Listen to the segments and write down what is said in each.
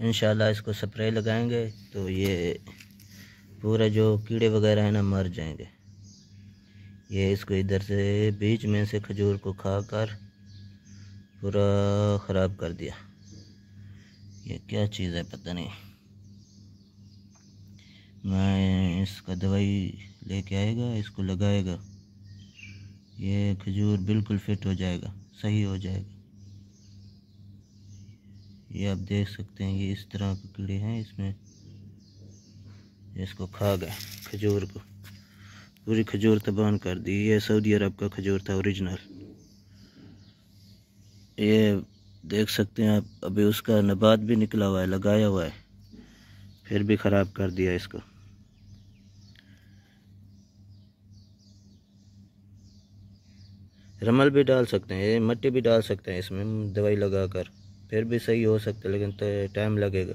इन इसको स्प्रे लगाएंगे तो ये पूरा जो कीड़े वगैरह हैं ना मर जाएंगे ये इसको इधर से बीच में से खजूर को खाकर पूरा ख़राब कर दिया ये क्या चीज़ है पता नहीं मैं इसका दवाई लेके आएगा इसको लगाएगा ये खजूर बिल्कुल फिट हो जाएगा सही हो जाएगा ये आप देख सकते हैं ये इस तरह के कीड़े हैं इसमें इसको खा गए खजूर को पूरी खजूर तबान कर दी ये सऊदी अरब का खजूर था ओरिजिनल ये देख सकते हैं आप अभी उसका नबात भी निकला हुआ है लगाया हुआ है फिर भी ख़राब कर दिया इसको रमल भी डाल सकते हैं ये मट्टी भी डाल सकते हैं इसमें दवाई लगा कर फिर भी सही हो सकता है लेकिन टाइम तो लगेगा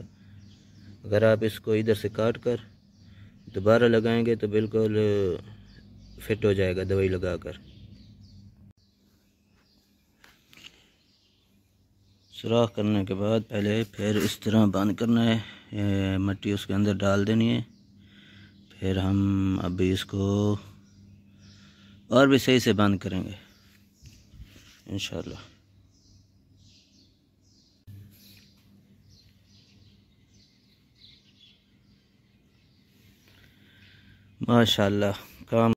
अगर आप इसको इधर से काट कर दोबारा लगाएंगे तो बिल्कुल फिट हो जाएगा दवाई लगा कर सुराख करने के बाद पहले फिर इस तरह बंद करना है मट्टी उसके अंदर डाल देनी है फिर हम अभी इसको और भी सही से बंद करेंगे इंशाल्लाह ما شاء الله كان